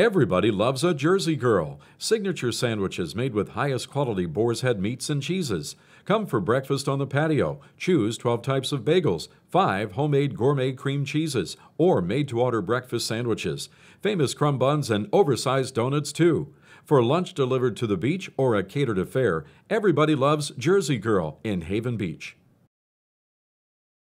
Everybody loves a Jersey Girl. Signature sandwiches made with highest quality boar's head meats and cheeses. Come for breakfast on the patio. Choose 12 types of bagels, 5 homemade gourmet cream cheeses, or made to order breakfast sandwiches. Famous crumb buns and oversized donuts, too. For lunch delivered to the beach or a catered affair, everybody loves Jersey Girl in Haven Beach.